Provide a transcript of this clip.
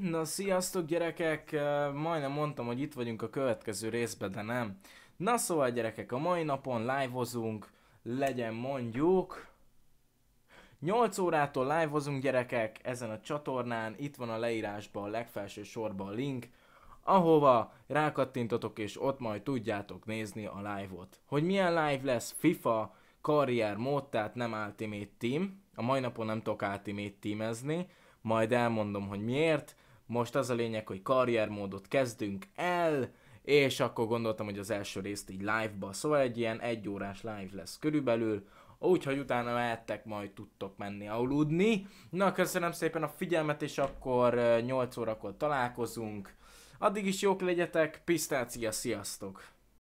na sziasztok gyerekek, majdnem mondtam, hogy itt vagyunk a következő részben, de nem. Na szóval gyerekek, a mai napon live-ozunk, legyen mondjuk... 8 órától live-ozunk gyerekek, ezen a csatornán, itt van a leírásban, a legfelső sorban a link, ahova rákattintotok és ott majd tudjátok nézni a live-ot. Hogy milyen live lesz, FIFA, karrier mód, tehát nem Ultimate Team, a mai napon nem tudok Ultimate Teamezni, majd elmondom, hogy miért, most az a lényeg, hogy karriermódot kezdünk el, és akkor gondoltam, hogy az első részt így live-ba, szóval egy ilyen egy órás live lesz körülbelül, úgyhogy utána mehettek, majd tudtok menni aludni. Na, köszönöm szépen a figyelmet, és akkor 8 eh, órakor találkozunk. Addig is jók legyetek, pisztácia, sziasztok!